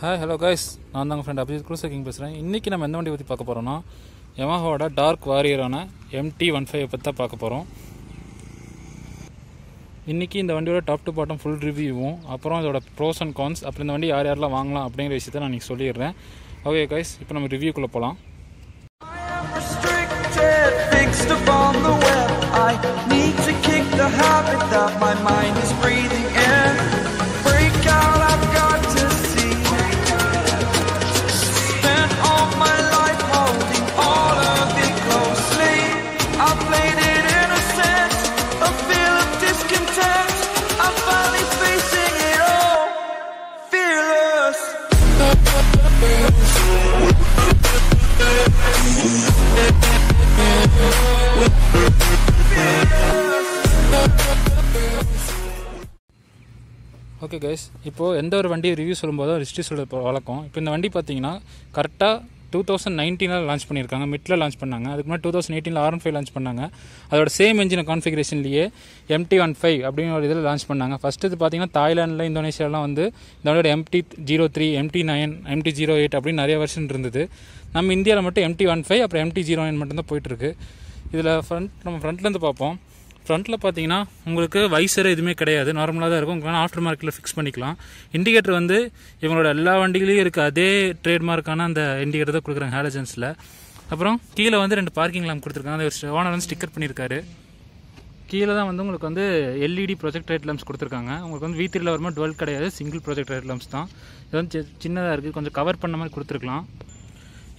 hi hello guys நான் உங்கள் friend Abhijit குருசகிங் பேசுகிறேன் இன்றைக்கி நம்ம எந்த வண்டி பற்றி பார்க்க போகிறோம்னா யமஹாவோட டார்க் வாரியரான எம்டி ஒன் ஃபைவ் பற்றி தான் பார்க்க போகிறோம் இன்றைக்கி இந்த வண்டியோட டாப் டு பாட்டம் ஃபுல் ரிவ்யூவும் அப்புறம் இதோட ப்ரோஸ் அண்ட் கான்ஸ் அப்புறம் இந்த வண்டி யார் யாரெல்லாம் வாங்கலாம் அப்படிங்கிற விஷயத்தை நான் இன்றைக்கி சொல்லிடுறேன் ஓகே கைஸ் இப்போ நம்ம ரிவ்யூக்குள்ளே போகலாம் ஓகே கைஸ் இப்போது எந்த ஒரு வண்டியை ரிவ்யூ சொல்லும்போதும் ரிஸ்ட்ரி சொல்ல வழக்கம் இப்போ இந்த வண்டி பார்த்தீங்கன்னா கரெக்டாக டூ தௌசண்ட் நைன்டீனில் லான்ச் பண்ணியிருக்காங்க மிட்டில் லான்ச் பண்ணாங்க அதுக்கு முன்னாடி டூ தௌசண்ட் எயிட்டீனில் ஆர் ஃபைவ் லான்ச் பண்ணாங்க அதோட சேம் இன்ஜின் கான்ஃபிகரேஷன்லேயே எம்டி ஒன் ஃபைவ் அப்படின்னு ஒரு இதில் லான்ச் பண்ணாங்க ஃபஸ்ட்டு இது பார்த்தீங்கன்னா தாய்லாண்டில் இந்தோனேஷியாலாம் வந்து இந்த வண்டியோட MT zero three MT nine MT zero eight அப்படின்னு நிறைய வருஷன் இருந்தது நம்ம இந்தியாவில் மட்டும் எம்டி ஒன் ஃபைவ் அப்புறம் எம்டி ஜீரோ நைன் மட்டும்தான் போயிட்டுருக்கு இதில் ஃப்ரண்ட் நம்ம ஃப்ரண்ட்லேருந்து பார்ப்போம் ஃப்ரண்ட்டில் பார்த்தீங்கன்னா உங்களுக்கு வைசர் எதுவுமே கிடையாது நார்மலாக தான் இருக்கும் உங்களால் ஆஃப்டர் மார்க்கெட்டில் ஃபிக்ஸ் பண்ணிக்கலாம் இண்டிகேட்டர் வந்து இவங்களோட எல்லா வண்டிகளையும் இருக்குது அதே ட்ரேட்மார்க்கான அந்த இண்டிகேட்டர் தான் கொடுக்குறாங்க ஹேலஜென்ஸில் அப்புறம் கீழே வந்து ரெண்டு பார்க்கிங் லேம் கொடுத்துருக்காங்க அந்த ஓனர் வந்து ஸ்டிக்கர் பண்ணியிருக்காரு கீழே தான் வந்து உங்களுக்கு வந்து LED project e right lamps கொடுத்துருக்காங்க உங்களுக்கு வந்து த்ரீல வரும்போது டுவெல் கிடையாது சிங்கிள் ப்ரொஜெக்ட் ரைட் லம்ஸ் தான் இது வந்து சின்னதாக இருக்குது கொஞ்சம் கவர் பண்ண மாதிரி கொடுத்துருக்கலாம்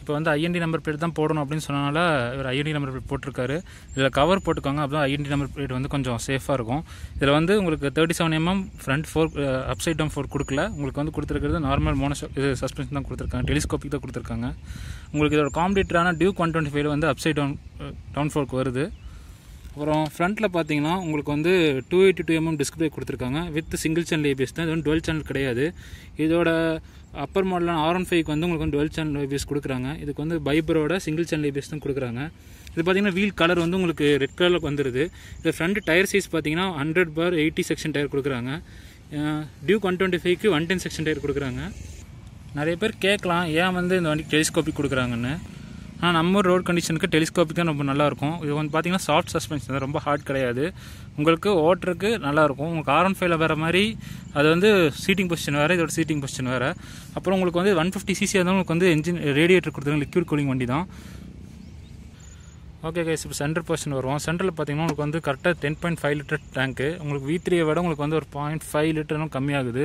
இப்போ வந்து ஐஎன்டி நம்பர் பிளேட் தான் போடணும் அப்படின்னு சொன்னனால இவர் ஐஎன்டி நம்பர் பிளேட் போட்டிருக்காரு இதில் கவர் போட்டுக்கோங்க அப்போ தான் ஐஎன்டி நம்பர் பிளேட் வந்து கொஞ்சம் சேஃபாக இருக்கும் இதில் வந்து உங்களுக்கு thirty seven mm front fork upside down fork கொடுக்கல உங்களுக்கு வந்து கொடுத்துருக்கிறது நார்மல் மோனோ இது சஸ்பென்ஷன் தான் கொடுத்துருக்காங்க டெலிஸ்கோபிக் தான் கொடுத்துருக்காங்க உங்களுக்கு இதோட காம்படிட்டரான டியூக் ஒன் டுவெண்ட்டி ஃபைவ் வந்து அப்சைட் டவுன் டவுன் ஃபோர்க்கு வருது அப்புறம் ஃப்ரண்ட்டில் பார்த்தீங்கன்னா உங்களுக்கு வந்து two eighty two mm display கொடுத்துருக்காங்க வித் சிங்கிள் சேனல் ஏபிஎஸ் தான் இது வந்து டுவெல் சேனல் கிடையாது இதோட அப்பர் மாடலான ஆர் ஒன் ஃபைவ்க்கு வந்து உங்களுக்கு வந்து டுவெல் சேனல் ஏபிஎஸ் கொடுக்குறாங்க இதுக்கு வந்து பைபரோட சிங்கிள் சேனல் ஏபிஎஸ் தான் கொடுக்குறாங்க இது பார்த்தீங்கன்னா வீல் கலர் வந்து உங்களுக்கு ரெட் கலரில் வந்துடுது இது ஃப்ரண்ட் டயர் சைஸ் பார்த்தீங்கன்னா hundred by eighty section tyre கொடுக்குறாங்க டியூக் ஒன் டுவெண்ட்டி ஃபைவ்க்கு ஒன் டென் செக்ஷன் டயர் கொடுக்குறாங்க நிறைய பேர் கேட்கலாம் ஏன் வந்து இந்த வண்டிக்கு டெலிஸ்கோபிக் கொடுக்குறாங்கன்னு ஆனால் நம்ம ரோட் கண்டிஷனுக்கு டெலிஸ்கோபிக் தான் ரொம்ப நல்லாயிருக்கும் இது வந்து பார்த்திங்கன்னா சாஃப்ட் சஸ்பென்ஷன் தான் ரொம்ப ஹார்ட் கிடையாது உங்களுக்கு ஓட்டுறதுக்கு நல்லாயிருக்கும் உங்களுக்கு ஆர் ஒன் ஃபைவ்ல வேறு மாதிரி அது வந்து சீட்டிங் பொசிஷன் வேறு இதோட சீட்டிங் பொசிஷன் வேறு அப்புறம் உங்களுக்கு வந்து ஒன் ஃபிஃப்டி சிசி இருந்தாலும் உங்களுக்கு வந்து என்ஜின் ரேடியேட்டர் கொடுத்துருங்க லிக்யூட் கூலிங் வண்டி தான் ஓகே கைஸ் இப்போ சென்ட்ரல் போர்ஷன் வருவோம் சென்ட்ரல் பார்த்தீங்கன்னா உங்களுக்கு வந்து கரெக்டாக ten point five litre tank உங்களுக்கு வி த்ரீயை விட உங்களுக்கு வந்து ஒரு பாயிண்ட் ஃபைவ் லிட்டரும் கம்மியாகுது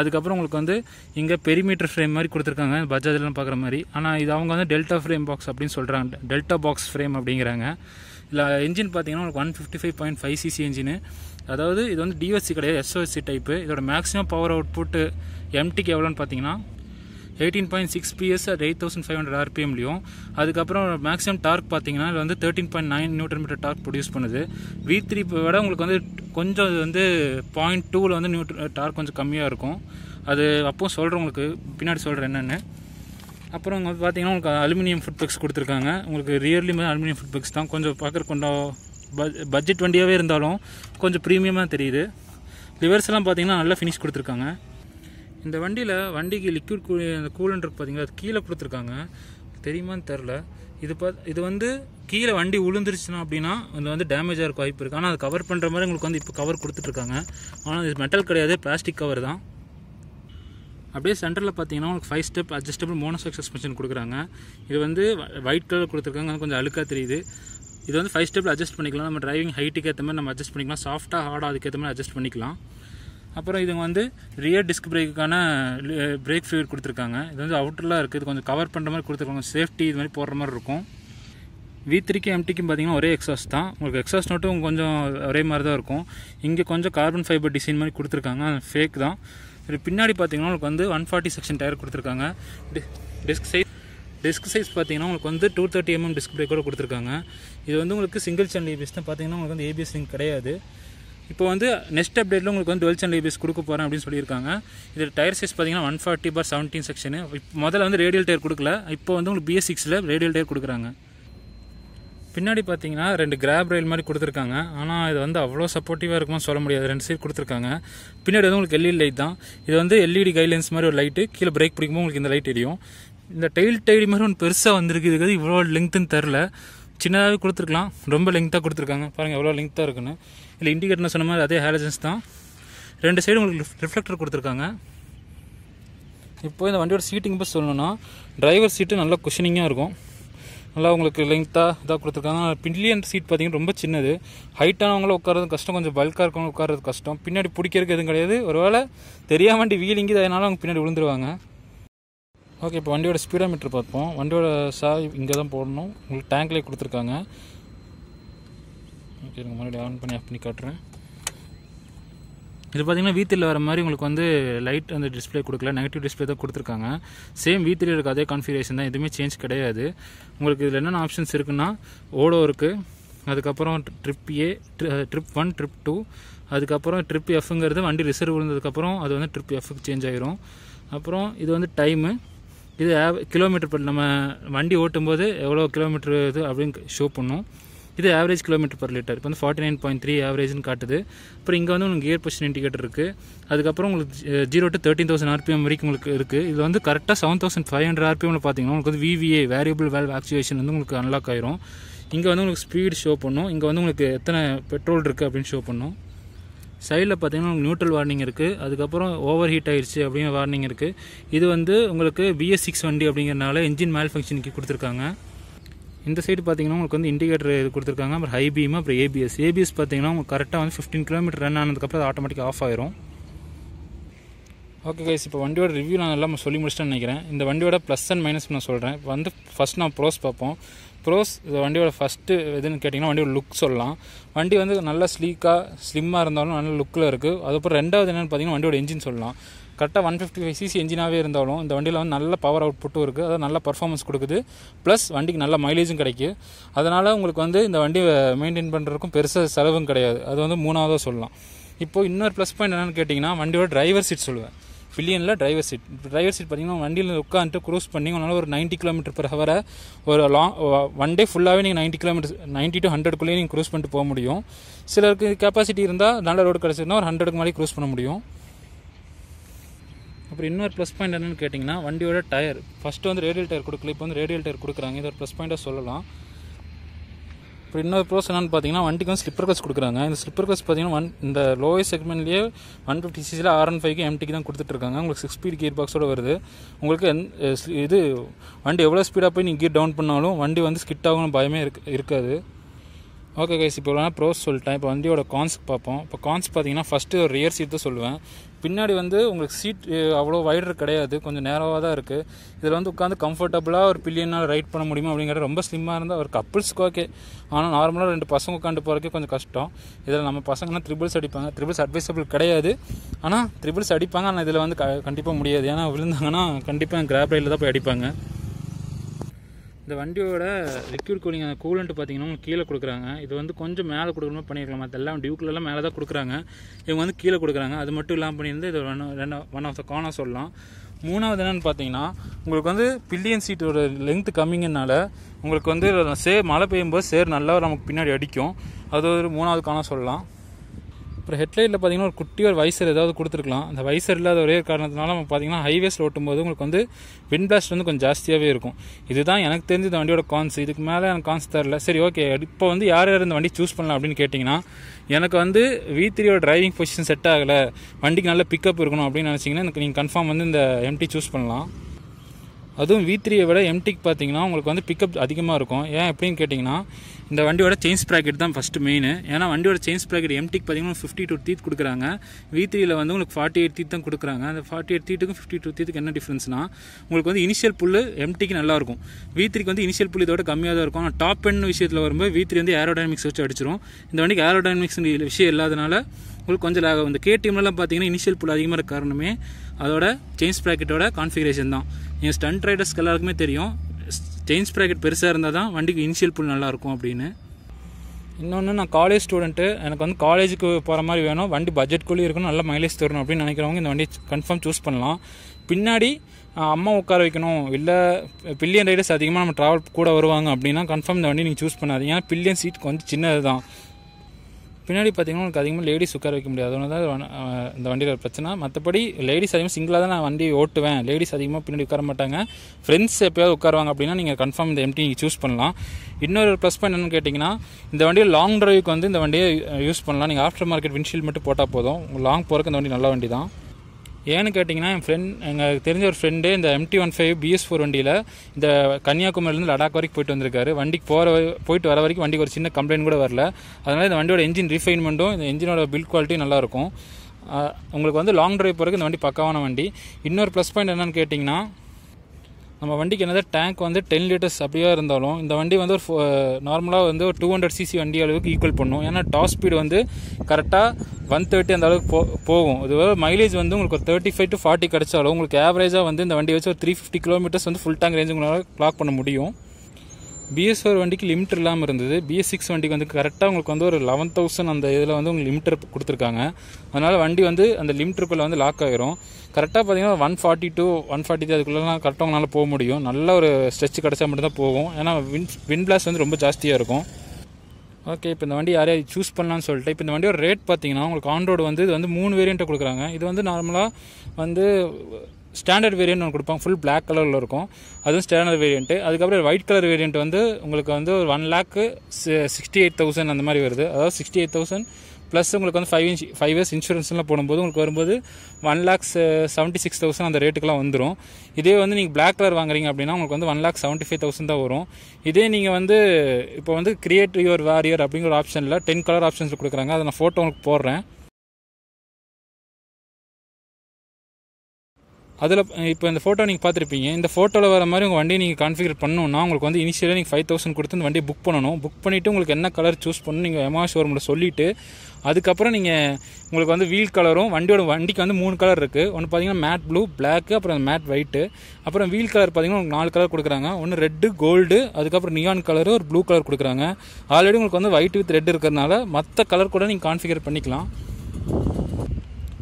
அதுக்கப்புறம் உங்களுக்கு வந்து இங்கே பெரிமீட்டர் ஃப்ரேம் மாதிரி கொடுத்துருக்காங்க பஜாஜ்லாம் பார்க்குற மாதிரி ஆனால் இது அவங்க வந்து டெல்டா ஃப்ரேம் பாக்ஸ் அப்படின்னு சொல்கிறாங்க டெல்டா பாக்ஸ் ஃப்ரேம் அப்படிங்கிறாங்க இல்லை இன்ஜின் பார்த்தீங்கன்னா உங்களுக்கு one fifty five point five CC engine அதாவது இது வந்து டிஎஸ்சி கிடையாது எஸ்ஓஎஸ்சி டைப்பு இதோட மேக்ஸிமம் பவர் அவுட் புட்டு எம்டிக்கு எவ்வளோன்னு பார்த்தீங்கன்னா எயிட்டீன் பாயிண்ட் சிக்ஸ் பிஎஸ் அது எயிட் தௌசண்ட் ஃபைவ் ஹண்ட்ரட் ஆர்பிஎம்லையும் அதுக்கப்புறம் மேக்ஸிமம் டார்க் பார்த்தீங்கன்னா இது வந்து thirteen point nine newton metre torque produce பண்ணுது வி த்ரீ விட உங்களுக்கு வந்து கொஞ்சம் இது வந்து பாயிண்ட் டூவில் வந்து நியூட்ரன் டார்க் கொஞ்சம் கம்மியாக இருக்கும் அது அப்போ சொல்கிறேன் உங்களுக்கு பின்னாடி சொல்கிறேன் என்னென்னு அப்புறம் வந்து பார்த்தீங்கன்னா உங்களுக்கு அலுமினியம் ஃபுட் பேக்ஸ் கொடுத்துருக்காங்க உங்களுக்கு ரியர்லி மாதிரி அலுமினியம் ஃபுட் பேக்ஸ் தான் கொஞ்சம் பார்க்குற கொஞ்சம் பட்ஜெட் வண்டியாகவே இருந்தாலும் கொஞ்சம் ப்ரீமியமாக தெரியுது லிவர்ஸ்லாம் பார்த்தீங்கன்னா நல்லா ஃபினிஷ் கொடுத்துருக்காங்க இந்த வண்டியில் வண்டிக்கு லிக்விட் கூ அந்த கூலன் இருக்கு பார்த்தீங்களா அது கீழே கொடுத்துருக்காங்க தெரியுமான்னு தெரில இது பா இது வந்து கீழே வண்டி விழுந்துருச்சுன்னா அப்படின்னா அது வந்து டேமேஜாக இருக்க வாய்ப்பு இருக்குது ஆனால் அது கவர் பண்ணுற மாதிரி உங்களுக்கு வந்து இப்போ கவர் கொடுத்துட்ருக்காங்க ஆனால் இது மெட்டல் கிடையாது பிளாஸ்டிக் கவர் தான் அப்படியே சென்டரில் பார்த்தீங்கன்னா உங்களுக்கு five step adjustable monoshock suspension கொடுக்குறாங்க இது வந்து ஒயிட் கலர் கொடுத்துருக்காங்க கொஞ்சம் அழுக்காக தெரியுது இது வந்து ஃபைவ் ஸ்டெப்பில் அட்ஜஸ்ட் பண்ணிக்கலாம் நம்ம டிரைவிங் ஹைட்டுக்கு ஏற்ற மாதிரி நம்ம அட்ஜஸ்ட் பண்ணிக்கலாம் சாஃப்ட்டாக ஹார்டாக அதுக்கேற்ற மாதிரி அட்ஜஸ்ட் பண்ணிக்கலாம் அப்புறம் இதுங்க வந்து ரியர் டிஸ்க் பிரேக்குக்கான பிரேக் eh, ஃபியூர் கொடுத்துருக்காங்க இது வந்து அவுட்டர்லாம் இருக்குது இது கொஞ்சம் கவர் பண்ணுற மாதிரி கொடுத்துருக்காங்க சேஃப்டி இது மாதிரி போடுற மாதிரி இருக்கும் வி த்ரீக்கு எம்டிக்கும் பார்த்தீங்கன்னா ஒரே எக்ஸாஸ்ட் தான் உங்களுக்கு எக்ஸாஸ்ட் நோட்டும் கொஞ்சம் ஒரே மாதிரி தான் இருக்கும் இங்கே கொஞ்சம் கார்பன் ஃபைபர் டிசைன் மாதிரி கொடுத்துருக்காங்க அது ஃபேக் தான் இது பின்னாடி பார்த்தீங்கன்னா உங்களுக்கு வந்து ஒன் ஃபார்ட்டி செக்ஷன் டயர் கொடுத்துருக்காங்க டிஸ்க் சைஸ் டிஸ்க் சைஸ் பார்த்தீங்கன்னா உங்களுக்கு வந்து டூ தேர்ட்டி எம்எம் டிஸ்க் பிரேக்கோட கொடுத்துருக்காங்க இது வந்து உங்களுக்கு சிங்கிள் சேனல் ஏபிஎஸ் தான் பார்த்தீங்கன்னா உங்களுக்கு வந்து ஏபிஎஸ் லிங்க் கிடையாது இப்போ வந்து நெக்ஸ்ட் அப்டேட்டில் உங்களுக்கு வந்து டுவெல் சேனல் கொடுக்க போகிறேன் அப்படின்னு சொல்லியிருக்காங்க இது டயர் சைஸ் பார்த்தீங்கன்னா one forty by seventeen section முதல்ல வந்து ரேடியல் டயர் கொடுக்கல இப்போ வந்து உங்களுக்கு பிஎஸ் சிக்ஸில் ரேடியல் டயர் கொடுக்குறாங்க பின்னாடி பார்த்தீங்கன்னா ரெண்டு கிராப் ரயில் மாதிரி கொடுத்துருக்காங்க ஆனால் இது வந்து அவ்வளோ சப்போர்ட்டிவாக இருக்குமா சொல்ல முடியாது ரெண்டு சீட் கொடுத்துருக்காங்க பின்னாடி வந்து உங்களுக்கு எல்இடி லைட் e தான் இது வந்து எல்இடி கைட்லைன்ஸ் e மாதிரி ஒரு லைட்டு கீழே பிரேக் பிடிக்கும்போது உங்களுக்கு இந்த லைட் எரியும் இந்த டெயில் டைரி மாதிரி ஒன்று பெருசாக வந்திருக்கு இதுக்கு இவ்வளோ லெங்க்த்துன்னு தெரில சின்னதாகவே கொடுத்துருக்கலாம் ரொம்ப லெங்க்த்தாக கொடுத்துருக்காங்க பாருங்கள் எவ்வளோ லெங்க்த்தாக இருக்குன்னு இல்லை இண்டிகேட்டர் சொன்ன மாதிரி அதே ஹேலஜன்ஸ் தான் ரெண்டு சைடு உங்களுக்கு ரிஃப்ளெக்டர் கொடுத்துருக்காங்க இப்போ இந்த வண்டியோட சீட்டிங் பஸ் சொல்லணும்னா டிரைவர் சீட்டு நல்லா குஷனிங்காக இருக்கும் நல்லா உங்களுக்கு லெங்க்த்தாக இதாக கொடுத்துருக்காங்க ஆனால் பின்லியன் சீட் பார்த்திங்கன்னா ரொம்ப சின்னது ஹைட்டானவங்களும் உட்காரது கஷ்டம் கொஞ்சம் பல்காக இருக்கவங்க உட்காரது கஷ்டம் பின்னாடி பிடிக்கிறதுக்கு எதுவும் கிடையாது ஒரு வேளை தெரியாம வண்டி வீலிங்கி அதனால அவங்க பின்னாடி விழுந்துருவாங்க ஓகே இப்போ வண்டியோட ஸ்பீடோ மீட்ரு பார்ப்போம் வண்டியோட சாய் இங்கே தான் போடணும் உங்களுக்கு டேங்க்லேயே கொடுத்துருக்காங்க இருக்குது எனக்கு முன்னாடி ஆன் பண்ணி ஆஃப் பண்ணி காட்டுறேன் இது பார்த்திங்கன்னா வீத்தில் வர மாதிரி உங்களுக்கு வந்து லைட் அந்த டிஸ்பிளே கொடுக்கல நெகட்டிவ் டிஸ்பிளே தான் கொடுத்துருக்காங்க சேம் வீத்தில் இருக்க அதே கான்ஃபிகரேஷன் தான் எதுவுமே சேஞ்ச் கிடையாது உங்களுக்கு இதில் என்னென்ன ஆப்ஷன்ஸ் இருக்குன்னா ஓடோ இருக்குது அதுக்கப்புறம் trip A trip one trip two அதுக்கப்புறம் ட்ரிப் எஃப்ங்கிறது வண்டி ரிசர்வ் இருந்ததுக்கப்புறம் அது வந்து ட்ரிப் எஃப்க்கு சேஞ்ச் ஆகிரும் அப்புறம் இது வந்து டைமு இது கிலோமீட்டர் நம்ம வண்டி ஓட்டும்போது எவ்வளோ கிலோமீட்டர் இது அப்படின்னு ஷோ பண்ணும் இது ஆவரேஜ் கிலோமீட்டர் பர் லிட்டர் இப்போ வந்து ஃபார்ட்டி நைன் பாயிண்ட் த்ரீ ஆவரேஜ்னு காட்டுது அப்புறம் இங்கே வந்து உங்களுக்கு கியர் பொசிஷன் இண்டிகேட்டர் இருக்குது அதுக்கப்புறம் உங்களுக்கு zero to thirteen thousand RPM வரைக்கும் உங்களுக்கு இருக்குது இது வந்து கரெக்டாக செவன் தௌசண்ட் ஃபைவ் ஹண்ட்ரட் ஆர்பிஎம்மில் பார்த்தீங்கன்னா உங்களுக்கு வந்து விவிஏ வேரியபிள் வேல்வ் ஆக்சுவேஷன் வந்து உங்களுக்கு அன்லாக் ஆயிரும் இங்கே வந்து உங்களுக்கு ஸ்பீடு ஷோ பண்ணும் இங்கே வந்து உங்களுக்கு எத்தனை பெட்ரோல் இருக்குது அப்படின்னு ஷோ பண்ணும் சைடில் பார்த்தீங்கன்னா உங்களுக்கு நியூட்ரல் வார்னிங் இருக்குது அதுக்கப்புறம் ஓவர் ஹீட் ஆயிடுச்சு அப்படிங்கிற வார்னிங் இருக்குது இது வந்து உங்களுக்கு பிஎஸ் சிக்ஸ் வண்டி அப்படிங்கிறனால இன்ஜின் மேல் ஃபங்க்ஷனுக்கு கொடுத்துருக்காங்க இந்த சைடு பார்த்தீங்கன்னா உங்களுக்கு வந்து இண்டிகேட்டர் கொடுத்துருக்காங்க அப்புறம் ஹை பீம் அப்புறம் ஏபிஎஸ் ஏபிஎஸ் பார்த்தீங்கன்னா உங்களுக்கு கரெக்டாக வந்து ஃபிஃப்டின் கிலோமீட்டர் ரன் ஆனதுக்கப்புறம் அது ஆட்டோமேட்டிக்காக ஆஃப் ஆயிரும் ஓகே கைஸ் இப்போ வண்டியோட ரிவ்யூ நான் எல்லாம் சொல்லி முடிச்சிட்டேன்னு நினைக்கிறேன் இந்த வண்டியோட ப்ளஸ் அண்ட் மைனஸ் நான் சொல்கிறேன் இப்போ வந்து ஃபஸ்ட் நான் ப்ரோஸ் பார்ப்போம் ப்ரோஸ் இந்த வண்டியோட ஃபஸ்ட்டு எதுன்னு கேட்டிங்கன்னா வண்டியோட லுக் சொல்லலாம் வண்டி வந்து நல்லா ஸ்லீக்காக ஸ்லிம்மாக இருந்தாலும் நல்ல லுக்கில் இருக்குது அதுக்கப்புறம் ரெண்டாவது என்னென்னு பார்த்தீங்கன்னா வண்டியோட இன்ஜின் சொல்லலாம் கரெக்டாக ஒன் ஃபிஃப்டி ஃபைவ் சிசி என்ஜினாகவே இருந்தாலும் இந்த வண்டியில் வந்து நல்ல பவர் அவுட் புட்டும் இருக்குது அதாவது நல்ல பர்ஃபார்மன்ஸ் கொடுக்குது ப்ளஸ் வண்டிக்கு நல்ல மைலேஜும் கிடைக்கும் அதனால் உங்களுக்கு வந்து இந்த வண்டி மெயின்டைன் பண்ணுறதுக்கும் பெருசாக செலவும் கிடையாது அது வந்து மூணாவதாக சொல்லலாம் இப்போ இன்னொரு ப்ளஸ் பாயிண்ட் என்னென்னு கேட்டிங்கன்னா வண்டியோட டிரைவர் சீட் சொல்லுவேன் பில்லியனில் டிரைவர் சீட் டிரைவர் சீட் பார்த்திங்கன்னா வண்டியில் உட்காந்துட்டு க்ரூஸ் பண்ணி உங்களால் ஒரு நைன்ட்டி கிலோமீட்டர் பர் ஹவரை ஒரு லாங் ஒன் டே ஃபுல்லாகவே நீங்கள் நைன்ட்டி கிலோமீட்டர் நைன்ட்டி டு ஹண்ட்ரட்குள்ளேயே நீங்கள் க்ரூஸ் பண்ணிட்டு போக முடியும் சிலருக்கு கெப்பாசிட்டி இருந்தால் நல்ல ரோடு கிடச்சிருந்தா ஒரு ஹண்ட்ரடுக்கு மாதிரி க்ரூஸ் பண்ண முடியும் அப்புறம் இன்னொரு ப்ளஸ் பாயிண்ட் என்னென்னு கேட்டிங்கன்னா வண்டியோட டயர் ஃபஸ்ட்டு வந்து ரேடியல் டயர் கொடுக்கல இப்போ வந்து ரேடியல் டயர் கொடுக்குறாங்க இது ஒரு ப்ளஸ் பாயிண்ட்டாக சொல்லலாம் இப்போ இன்னொரு ப்ரோஸ் என்னென்னு பார்த்தீங்கன்னா வண்டிக்கு வந்து ஸ்லிப்பர் கிளாஸ் கொடுக்குறாங்க இந்த ஸ்லிப்பர் கிளாஸ் பார்த்தீங்கன்னா ஒன் இந்த லோயஸ்ட் செக்மெண்ட்லேயே ஒன் ஃபிஃப்டி சிசியில் ஆர் அண்ட் ஃபைவ்க்கு எம்டிக்கு தான் கொடுத்துட்ருக்காங்க உங்களுக்கு சிக்ஸ் ஸ்பீட் கியர் பாக்ஸோடு வருது உங்களுக்கு எந் இது வண்டி எவ்வளோ ஸ்பீடாக போய் நீங்கள் கீர் டவுன் பண்ணாலும் வண்டி வந்து ஸ்கிட் ஆகணும் பயமே இருக்காது ஓகே கைஸ் இப்போ நான் ப்ரோஸ் சொல்லிட்டேன் இப்போ வண்டியோட கான்ஸ் பார்ப்போம் இப்போ கான்ஸ் பார்த்தீங்கன்னா ஃபஸ்ட்டு ரியர் சீட் தான் சொல்லுவேன் பின்னாடி வந்து உங்களுக்கு சீட் அவ்வளோ வைடர் கிடையாது கொஞ்சம் நேரவாக தான் இருக்குது இதில் வந்து உட்காந்து கம்ஃபர்டபுளாக ஒரு பில்லியனால் ரைட் பண்ண முடியுமா அப்படிங்கிறது ரொம்ப ஸ்லிம்மாக இருந்தால் ஒரு கப்புள்ஸ்க்கு ஓகே ஆனால் நார்மலாக ரெண்டு பசங்க உட்காந்து போகிறதுக்கே கொஞ்சம் கஷ்டம் இதில் நம்ம பசங்கள்லாம் த்ரிபிள்ஸ் அடிப்பாங்க த்ரிபிள்ஸ் அட்வைசபிள் கிடையாது ஆனால் த்ரிபிள்ஸ் அடிப்பாங்க ஆனால் இதில் வந்து க கண்டிப்பாக முடியாது ஏன்னா விழுந்தாங்கன்னா கண்டிப்பாக கிராப் ரைடில் தான் போய் அடிப்பாங்க இந்த வண்டியோட லிக்யூட் கூலிங் அந்த கூலண்ட்டு பார்த்தீங்கன்னா கீழே கொடுக்குறாங்க இது வந்து கொஞ்சம் மேலே கொடுக்குற பண்ணியிருக்கலாம் மற்ற எல்லாம் டியூக்கிலலாம் மேலே தான் கொடுக்குறாங்க இவங்க வந்து கீழே கொடுக்குறாங்க அது மட்டும் இல்லாமல் பண்ணியிருந்து இது ஒன் ரெண்டு ஒன் ஆஃப் த கானாக சொல்லலாம் மூணாவது என்னென்னு பார்த்தீங்கன்னா உங்களுக்கு வந்து பில்லியன் சீட்டோட லென்த்து கம்மிங்கனால உங்களுக்கு வந்து சே மழை பெய்யும்போது சேர் நல்லா நமக்கு பின்னாடி அடிக்கும் அது ஒரு மூணாவது காண சொல்லலாம் அப்புறம் ஹெட்லைட்டில் பார்த்தீங்கன்னா ஒரு குட்டி ஒரு வைசர் ஏதாவது கொடுத்துருக்கலாம் அந்த வைசர் இல்லாத ஒரே காரணத்தினால நம்ம பார்த்தீங்கன்னா ஹைவேஸில் ஓட்டும்போது உங்களுக்கு வந்து விண்ட் பிளாஸ்ட் வந்து கொஞ்சம் ஜாஸ்தியாகவே இருக்கும் இதுதான் எனக்கு தெரிஞ்ச இந்த வண்டியோட கான்ஸ் இதுக்கு மேலே எனக்கு கான்ஸ் தரல சரி ஓகே இப்போ வந்து யார் யார் இந்த வண்டி சூஸ் பண்ணலாம் அப்படின்னு கேட்டிங்கன்னா எனக்கு வந்து வி த்ரீயோட டிரைவிங் பொசிஷன் செட் ஆகலை வண்டிக்கு நல்ல பிக்கப் இருக்கணும் அப்படின்னு நினச்சிங்கன்னா எனக்கு நீங்கள் கன்ஃபார்ம் வந்து இந்த எம்டி சூஸ் பண்ணலாம் அதுவும் வி த்ரீயை விட எம்டிக்கு பார்த்தீங்கன்னா உங்களுக்கு வந்து பிக்கப் அதிகமாக இருக்கும் ஏன் எப்படின்னு கேட்டிங்கன்னா இந்த வண்டியோட செயின்ஸ் ப்ராக்கெட் தான் ஃபஸ்ட்டு மெயின் ஏன்னா வண்டியோட செயின்ஸ் ப்ராக்கெட் எம்டிக்கு பார்த்தீங்கன்னா ஃபிஃப்டி டூ தீத் கொடுக்குறாங்க வி த்ரீயில் வந்து உங்களுக்கு ஃபார்ட்டி எயிட் தீத் தான் கொடுக்குறாங்க அந்த ஃபார்ட்டி எயிட் தீட்டுக்கும் ஃபிஃப்டி டூ தீத்துக்கு என்ன டிஃப்ரென்ஸ்னா உங்களுக்கு வந்து இனிஷியல் புல் எம்டிக்கு நல்லாயிருக்கும் வி த்ரீக்கு வந்து இனிஷியல் புல் இதோட கம்மியாக தான் இருக்கும் ஆனால் டாப் எண் விஷயத்தில் வரும்போது வி த்ரீ வந்து ஏரோடைனமிக்ஸ் வச்சு அடிச்சிடும் இந்த வண்டிக்கு ஏரோடைனமிக்ஸ் விஷயம் இல்லாதனால உங்களுக்கு கொஞ்சம் லாகம் இந்த கேடிஎம்லாம் பார்த்தீங்கன்னா இனிஷியல் புல் அதிகமாக காரணமே அதோட செயின்ஸ் ப்ராக்கெட்டோட கான்ஃபிகரேஷன் தான் நீங்கள் ஸ்டண்ட் ரைடர்ஸ்க்கு எல்லாருக்குமே தெரியும் செயின்ஸ் ப்ராக்கெட் பெருசாக இருந்தால் தான் வண்டிக்கு இனிஷியல் புல் நல்லாயிருக்கும் அப்படின்னு இன்னொன்று நான் காலேஜ் ஸ்டூடெண்ட்டு எனக்கு வந்து காலேஜுக்கு போகிற மாதிரி வேணும் வண்டி பட்ஜெட்குள்ளே இருக்கணும் நல்ல மைலேஜ் தரணும் அப்படின்னு நினைக்கிறவங்க இந்த வண்டி கன்ஃபார்ம் சூஸ் பண்ணலாம் பின்னாடி அம்மா உட்கார வைக்கணும் இல்லை பில்லியன் ரைடர்ஸ் அதிகமாக நம்ம ட்ராவல் கூட வருவாங்க அப்படின்னா கன்ஃபார்ம் இந்த வண்டி நீங்கள் சூஸ் பண்ணாதீங்க ஏன்னா பில்லியன் சீட் கொஞ்சம் சின்னது தான் பின்னாடி பார்த்திங்கன்னா உங்களுக்கு அதிகமாக லேடிஸ் உட்கார வைக்க முடியாது அதனால தான் இந்த வண்டியில் பிரச்சனை மற்றபடி லேடிஸ் அதிகமாக சிங்கிளாக தான் நான் வண்டி ஓட்டுவேன் லேடிஸ் அதிகமாக பின்னாடி உட்கார மாட்டாங்க ஃப்ரெண்ட்ஸ் எப்போயாவது உட்காருவாங்க அப்படின்னா நீங்கள் கன்ஃபார்ம் இந்த எம்டி நீங்கள் சூஸ் பண்ணலாம் இன்னொரு ப்ளஸ் பாயிண்ட் என்னென்னு கேட்டிங்கன்னா இந்த வண்டியை லாங் ட்ரைவுக்கு வந்து இந்த வண்டியை யூஸ் பண்ணலாம் நீங்கள் ஆஃப்டர் மார்க்கெட் விண்ட்ஷீல்டு மட்டும் போட்டால் போதும் லாங் போகிறக்கு இந்த வண்டி நல்ல வண்டி தான் ஏன்னு கேட்டிங்கன்னா என் ஃப்ரெண்ட் எங்களுக்கு தெரிஞ்ச ஒரு ஃப்ரெண்டு இந்த MT one five BS four வண்டியில் இந்த கன்னியாகுமரிலேருந்து லடாக் வரைக்கும் போயிட்டு வந்திருக்காரு வண்டிக்கு போகிற போயிட்டு வர வரைக்கும் வண்டிக்கு ஒரு சின்ன கம்ப்ளைண்ட் கூட வரல அதனால் இந்த வண்டியோட இன்ஜின் ரீஃபைன்மெண்ட்டும் இந்த இன்ஜினோட பில்ட் குவாலிட்டியும் நல்லாயிருக்கும் உங்களுக்கு வந்து லாங் ட்ரைவ் போகிறதுக்கு இந்த வண்டி பக்காவான வண்டி இன்னொரு ப்ளஸ் பாயிண்ட் என்னென்னு கேட்டிங்கன்னா நம்ம வண்டிக்கு என்னது டேங்க் வந்து டென் லிட்டர்ஸ் அப்படியே இருந்தாலும் இந்த வண்டி வந்து ஒரு நார்மலாக வந்து ஒரு டூ ஹண்ட்ரட் சிசி வண்டி அளவுக்கு ஈக்குவல் பண்ணும் ஏன்னா டாப் ஸ்பீடு வந்து கரெக்டாக ஒன் தேர்ட்டி அந்த அளவுக்கு போ போகும் இது மைலேஜ் வந்து உங்களுக்கு ஒரு தேர்ட்டி ஃபைவ் டு ஃபார்ட்டி கிடச்சாலும் உங்களுக்கு ஆவரேஜாக வந்து இந்த வண்டி வச்சு ஒரு த்ரீ ஃபிஃப்டி கிலோமீட்டர்ஸ் வந்து ஃபுல் டேங்க் ரேஞ்சுங்களால் உங்களால் கிளாக் பண்ண முடியும் பிஎஸ் ஃபோர் வண்டிக்கு லிமிட் இல்லாமல் இருந்தது பிஎஸ் சிக்ஸ் வண்டிக்கு வந்து கரெக்டாக உங்களுக்கு வந்து ஒரு லெவன் தௌசண்ட் அந்த இதில் வந்து உங்களுக்கு லிமிட் கொடுத்துருக்காங்க அதனால் வண்டி வந்து அந்த லிமிட்டருக்குள்ளே வந்து லாக் ஆகிரும் கரெக்டாக பார்த்தீங்கன்னா one forty two one forty three அதுக்குள்ளெலாம் கரெக்டாக உங்களால் போக முடியும் நல்ல ஒரு ஸ்ட்ரெச் கிடச்சா மட்டும்தான் போகும் ஏன்னா வின் வின் பிளாஸ் வந்து ரொம்ப ஜாஸ்தியாக இருக்கும் ஓகே இப்போ இந்த வண்டி யார் சூஸ் பண்ணலான்னு சொல்லிட்டு இப்போ இந்த வண்டியோட ரேட் பார்த்தீங்கன்னா உங்களுக்கு ஆன் வந்து இது வந்து மூணு வேரியண்ட்டை கொடுக்குறாங்க இது வந்து நார்மலாக வந்து ஸ்டாண்டர்ட் வேரியன்ட் ஒன்று கொடுப்பாங்க ஃபுல் பிளாக் கலரில் இருக்கும் அதுவும் ஸ்டாண்டர்ட் வேரியன்ட்டு அதுக்கப்புறம் ஒயிட் கலர் வேரியன்ட் வந்து உங்களுக்கு வந்து ஒரு one lakh sixty eight thousand அந்த மாதிரி வருது அதாவது சிக்ஸ்டி எயிட் தௌசண்ட் ப்ளஸ் உங்களுக்கு வந்து ஃபைவ் இன்ச் ஃபைவ் இயர்ஸ் இன்சூரன்ஸ்லாம் போடும்போது உங்களுக்கு வரும்போது one lakh seventy six thousand அந்த ரேட்டுக்குலாம் வந்துடும் இதே வந்து நீங்கள் பிளாக் கலர் வாங்குறீங்க அப்படின்னா உங்களுக்கு வந்து one lakh seventy five thousand தான் வரும் இதே நீங்கள் வந்து இப்போ வந்து கிரியேட் யுவர் வாரியர் அப்படிங்கிற ஆப்ஷனில் டென் கலர் ஆப்ஷன்ஸ் கொடுக்குறாங்க அதை நான் ஃபோட்டோ உங்களுக்கு போடுறேன் அதில் இப்போ இந்த ஃபோட்டோ நீங்கள் பார்த்துருப்பீங்க இந்த ஃபோட்டோவில் வர மாதிரி உங்கள் வண்டியை நீங்கள் கான்ஃபிகர் பண்ணணும்னா உங்களுக்கு வந்து இனிஷியலாக நீங்கள் ஃபைவ் தௌசண்ட் கொடுத்து இந்த வண்டியை புக் பண்ணணும் புக் பண்ணிவிட்டு உங்களுக்கு என்ன கலர் சூஸ் பண்ணணும் நீங்கள் எமா ஷோரூமில் சொல்லிவிட்டு அதுக்கப்புறம் நீங்கள் உங்களுக்கு வந்து வீல் கலரும் வண்டியோட வண்டிக்கு வந்து மூணு கலர் இருக்குது ஒன்று பார்த்தீங்கன்னா மேட் ப்ளூ பிளாக் அப்புறம் மேட் ஒயிட்டு அப்புறம் வீல் கலர் பார்த்தீங்கன்னா உங்களுக்கு நாலு கலர் கொடுக்குறாங்க ஒன்று ரெட்டு கோல்டு அதுக்கப்புறம் நியான் கலரு ஒரு ப்ளூ கலர் கொடுக்குறாங்க ஆல்ரெடி உங்களுக்கு வந்து ஒயிட் வித் ரெட் இருக்கிறதுனால மற்ற கலர் கூட நீங்கள் கான்ஃபிகர் பண்ணிக்கலாம்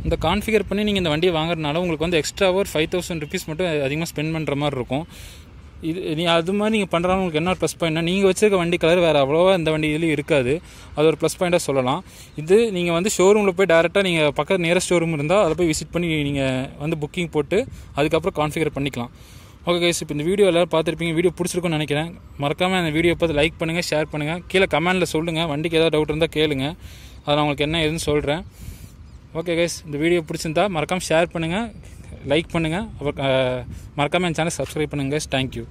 இந்த கான்ஃபிகர் பண்ணி நீங்கள் இந்த வண்டியை வாங்குறதுனால உங்களுக்கு வந்து எக்ஸ்ட்ரா ஒரு ஃபைவ் தௌசண்ட் ருபீஸ் மட்டும் அதிகமாக ஸ்பெண்ட் பண்ணுற மாதிரி இருக்கும் இது நீ அது மாதிரி நீங்கள் பண்ணுறாங்க உங்களுக்கு என்ன ப்ளஸ் பாயிண்ட்னா நீங்கள் வச்சுருக்க வண்டி கலர் வேறு அவ்வளோவா இந்த வண்டி இதுலேயும் இருக்காது அது ஒரு ப்ளஸ் பாயிண்ட்டாக சொல்லலாம் இது நீங்கள் வந்து ஷோரூமில் போய் டேரெக்டாக நீங்கள் பக்கத்து நேர ஷோரூம் இருந்தால் அதை போய் விசிட் பண்ணி நீங்கள் வந்து புக்கிங் போட்டு அதுக்கப்புறம் கான்ஃபிகர் பண்ணிக்கலாம் ஓகே கைஸ் இப்போ இந்த வீடியோ எல்லோரும் பார்த்துருப்பீங்க வீடியோ பிடிச்சிருக்குன்னு நினைக்கிறேன் மறக்காமல் அந்த வீடியோ பார்த்து லைக் பண்ணுங்கள் ஷேர் பண்ணுங்கள் கீழே கமெண்ட்டில் சொல்லுங்கள் வண்டிக்கு ஏதாவது டவுட் இருந்தால் கேளுங்கள் அதை நான் உங்களுக்கு என்ன ஏதுன்னு சொல்கிறேன் ஓகே கைஸ் இந்த வீடியோ பிடிச்சிருந்தா மறக்காமல் ஷேர் பண்ணுங்கள் லைக் பண்ணுங்கள் அப்புறம் மறக்காமல் என் சேனல் சப்ஸ்கிரைப் பண்ணுங்கள் கைஸ் தேங்க்யூ